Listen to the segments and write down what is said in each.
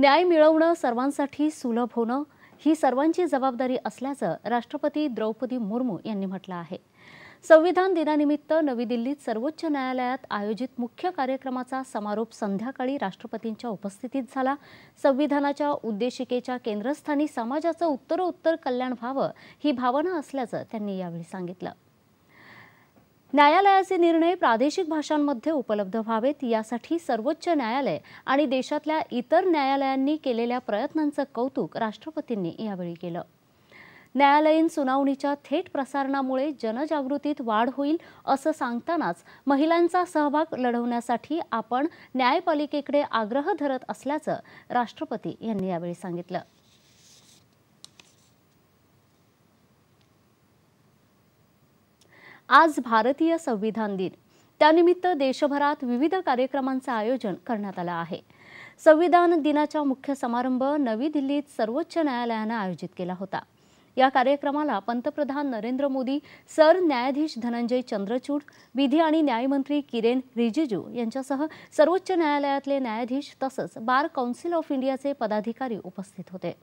न्याय मिळवणं सर्वांसाठी सुलभ होणं ही सर्वांची जबाबदारी असल्याचं राष्ट्रपती द्रौपदी मुर्मू यांनी म्हटलं आहे संविधान दिनानिमित्त नवी दिल्लीत सर्वोच्च न्यायालयात आयोजित मुख्य कार्यक्रमाचा समारोप संध्याकाळी राष्ट्रपतींच्या उपस्थितीत झाला संविधानाच्या उद्देशिकेच्या केंद्रस्थानी समाजाचं उत्तरोत्तर कल्याण व्हावं ही भावना असल्याचं त्यांनी यावेळी सांगितलं न्यायालयाचे निर्णय प्रादेशिक भाषांमध्ये उपलब्ध व्हावेत यासाठी सर्वोच्च न्यायालय आणि देशातल्या इतर न्यायालयांनी केलेल्या प्रयत्नांचं कौतुक राष्ट्रपतींनी यावेळी केलं न्यायालयीन सुनावणीच्या थेट प्रसारणामुळे जनजागृतीत वाढ होईल असं सांगतानाच महिलांचा सहभाग लढवण्यासाठी आपण न्यायपालिकेकडे आग्रह धरत असल्याचं राष्ट्रपती यांनी यावेळी सांगितलं आज भारतीय संविधान दिन त्यानिमित्त देशभरात विविध कार्यक्रमांचं आयोजन करण्यात आलं आहे संविधान दिनाचा मुख्य समारंभ नवी दिल्लीत सर्वोच्च न्यायालयानं आयोजित केला होता या कार्यक्रमाला पंतप्रधान नरेंद्र मोदी सरन्यायाधीश धनंजय चंद्रचूड विधी आणि न्यायमंत्री किरेन रिजिजू यांच्यासह सर्वोच्च न्यायालयातले न्यायाधीश तसंच बार काउन्सिल ऑफ इंडियाचे पदाधिकारी उपस्थित होते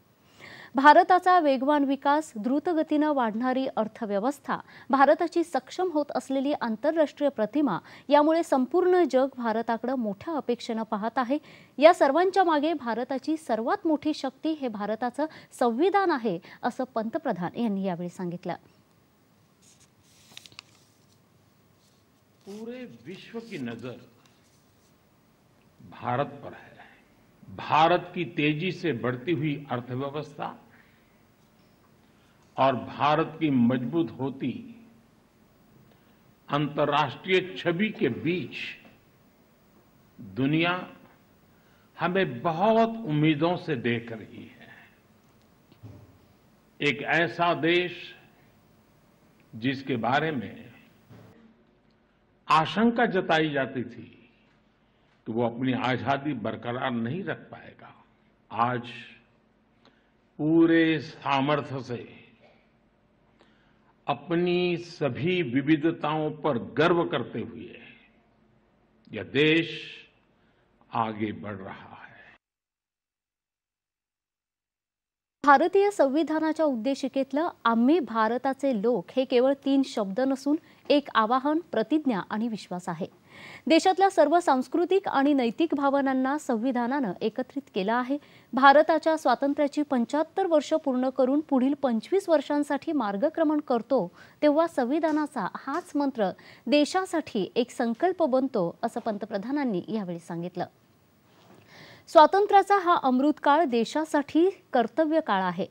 भारताचा वेगवान विकास द्रुतगतीनं वाढणारी अर्थव्यवस्था भारताची सक्षम होत असलेली आंतरराष्ट्रीय प्रतिमा यामुळे संपूर्ण जग भारताकडे मोठ्या अपेक्षेनं पाहत आहे या सर्वांच्या मागे भारताची सर्वात मोठी शक्ती हे भारताचं संविधान आहे असं पंतप्रधान यांनी यावेळी सांगितलं पूरे विश्व की नजर भारत पर भारत की तेजी से बढ़ती हुई अर्थव्यवस्था और भारत की मजबूत होती अंतर्राष्ट्रीय छवि के बीच दुनिया हमें बहुत उम्मीदों से देख रही है एक ऐसा देश जिसके बारे में आशंका जताई जाती थी तो वो अपनी आजादी बरकरार नहीं रख पाएगा आज पूरे सामर्थ्य से अपनी सभी विविधताओं पर गर्व करते हुए यह देश आगे बढ़ रहा है भारतीय संविधानाच्या उद्देशिकेतलं आम्ही भारताचे लोक हे केवळ तीन शब्द नसून एक आवाहन प्रतिज्ञा आणि विश्वास आहे देशातल्या सर्व सांस्कृतिक आणि नैतिक भावनांना संविधानानं एकत्रित केलं आहे भारताच्या स्वातंत्र्याची पंच्याहत्तर वर्ष पूर्ण करून पुढील पंचवीस वर्षांसाठी मार्गक्रमण करतो तेव्हा संविधानाचा हाच मंत्र देशासाठी एक संकल्प बनतो असं पंतप्रधानांनी यावेळी सांगितलं स्वातंत्र्याचा हा अमृतकाळ देशासाठी कर्तव्य काळ आहे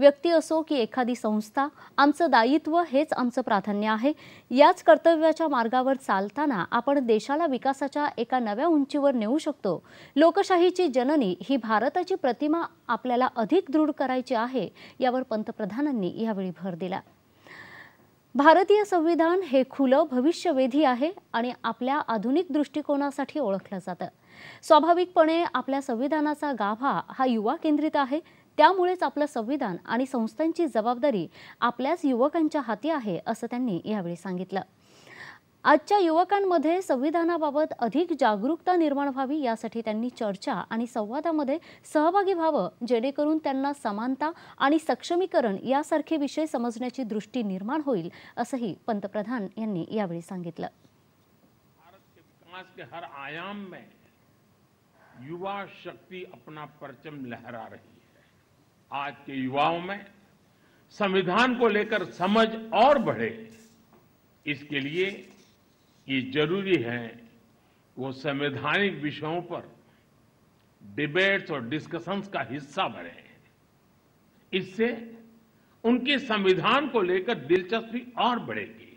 व्यक्ती असो की एखादी संस्था आमचं दायित्व हेच आमचं प्राधान्य आहे याच कर्तव्याच्या मार्गावर चालताना आपण देशाला विकासाच्या एका नव्या उंचीवर नेऊ शकतो लोकशाहीची जननी ही भारताची प्रतिमा आपल्याला अधिक दृढ करायची आहे यावर पंतप्रधानांनी यावेळी भर दिला भारतीय संविधान हे खुलं भविष्यवेधी आहे आणि आपल्या आधुनिक दृष्टिकोनासाठी ओळखलं जातं स्वाभाविकपणे आपल्या संविधानाचा गाभा हा युवा केंद्रित आहे त्यामुळेच आपलं संविधान आणि संस्थांची जबाबदारी आपल्याच युवकांच्या हाती आहे असं त्यांनी यावेळी सांगितलं आजच्या युवकांमध्ये संविधानाबाबत अधिक जागरूकता निर्माण व्हावी यासाठी त्यांनी चर्चा आणि संवादामध्ये सहभागी व्हावं जेणेकरून त्यांना समानता आणि सक्षमीकरण यासारखे विषय समजण्याची दृष्टी निर्माण होईल असंही पंतप्रधान यांनी यावेळी सांगितलं हर आयाम में युवा शक्ति अपना परचम लहरा रही आज के युवाओं में संविधान को लेकर समझ और बढ़े इसके लिए ये जरूरी है वो संवैधानिक विषयों पर डिबेट्स और डिस्कशंस का हिस्सा बने इससे उनकी संविधान को लेकर दिलचस्पी और बढ़ेगी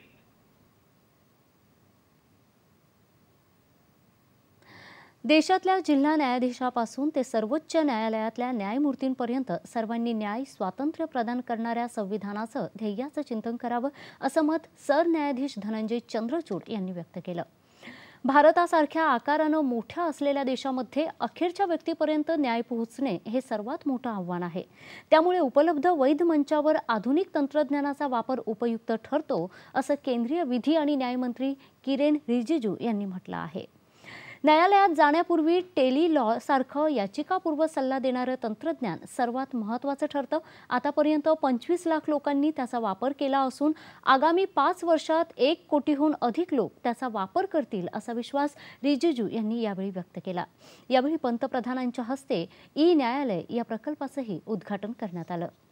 देशातल्या जिल्हा न्यायाधीशापासून ते सर्वोच्च न्यायालयातल्या न्यायमूर्तींपर्यंत सर्वांनी न्याय स्वातंत्र्य प्रदान करणाऱ्या संविधानाचं ध्येयाचं चिंतन करावं असं मत सरन्यायाधीश धनंजय चंद्रचूड यांनी व्यक्त केलं भारतासारख्या आकारानं मोठ्या असलेल्या देशामध्ये अखेरच्या व्यक्तीपर्यंत न्याय पोहोचणे हे सर्वात मोठं आव्हान आहे त्यामुळे उपलब्ध वैध मंचावर आधुनिक तंत्रज्ञानाचा वापर उपयुक्त ठरतो असं केंद्रीय विधी आणि न्यायमंत्री किरेन रिजिजू यांनी म्हटलं आहे न्यायालयात जाण्यापूर्वी टेली लॉ सारखं याचिकापूर्व सल्ला देणारं तंत्रज्ञान सर्वात महत्त्वाचं ठरतं आतापर्यंत पंचवीस लाख लोकांनी त्याचा वापर केला असून आगामी पाच वर्षात एक कोटीहून अधिक लोक त्याचा वापर करतील असा विश्वास रिजिजू यांनी यावेळी व्यक्त केला यावेळी पंतप्रधानांच्या हस्ते ई न्यायालय या प्रकल्पाचंही उद्घाटन करण्यात आलं